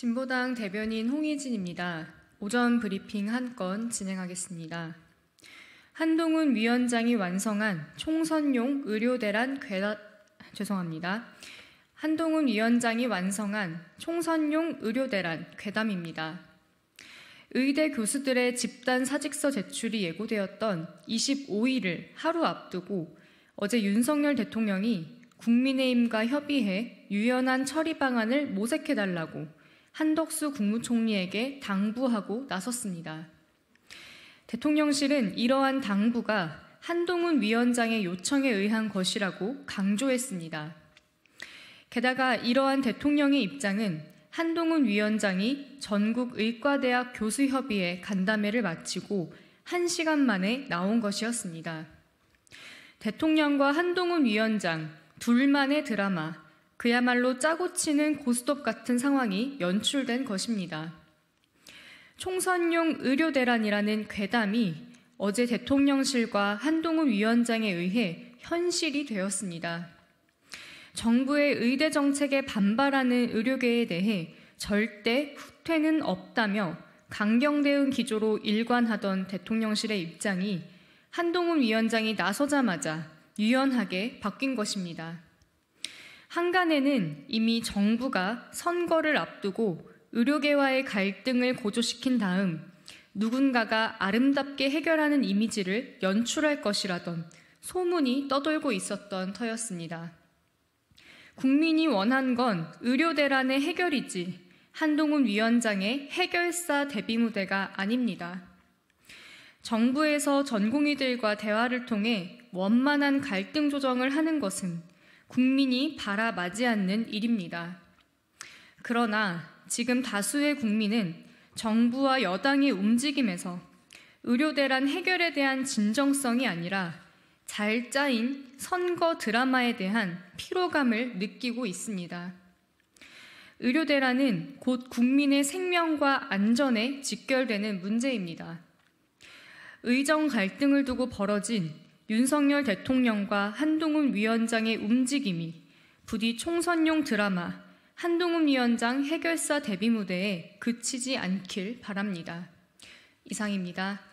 진보당 대변인 홍희진입니다. 오전 브리핑 한 건 진행하겠습니다. 한동훈 위원장이 완성한 총선용 의료대란 괴다 죄송합니다. 한동훈 위원장이 완성한 총선용 의료대란 괴담입니다. 의대 교수들의 집단 사직서 제출이 예고되었던 25일을 하루 앞두고 어제 윤석열 대통령이 국민의힘과 협의해 유연한 처리 방안을 모색해달라고 한덕수 국무총리에게 당부하고 나섰습니다. 대통령실은 이러한 당부가 한동훈 위원장의 요청에 의한 것이라고 강조했습니다. 게다가 이러한 대통령의 입장은 한동훈 위원장이 전국 의과대학 교수협의회 간담회를 마치고 1시간 만에 나온 것이었습니다. 대통령과 한동훈 위원장 둘만의 드라마 그야말로 짜고 치는 고스톱 같은 상황이 연출된 것입니다. 총선용 의료대란이라는 괴담이 어제 대통령실과 한동훈 위원장에 의해 현실이 되었습니다. 정부의 의대 정책에 반발하는 의료계에 대해 절대 후퇴는 없다며 강경 대응 기조로 일관하던 대통령실의 입장이 한동훈 위원장이 나서자마자 유연하게 바뀐 것입니다. 한간에는 이미 정부가 선거를 앞두고 의료계와의 갈등을 고조시킨 다음 누군가가 아름답게 해결하는 이미지를 연출할 것이라던 소문이 떠돌고 있었던 터였습니다. 국민이 원한 건 의료대란의 해결이지 한동훈 위원장의 해결사 대비 무대가 아닙니다. 정부에서 전공의들과 대화를 통해 원만한 갈등 조정을 하는 것은 국민이 바라마지 않는 일입니다. 그러나 지금 다수의 국민은 정부와 여당의 움직임에서 의료대란 해결에 대한 진정성이 아니라 잘 짜인 선거 드라마에 대한 피로감을 느끼고 있습니다. 의료대란은 곧 국민의 생명과 안전에 직결되는 문제입니다. 의정 갈등을 두고 벌어진 윤석열 대통령과 한동훈 위원장의 움직임이 부디 총선용 드라마 한동훈 위원장 해결사 데뷔 무대에 그치지 않길 바랍니다. 이상입니다.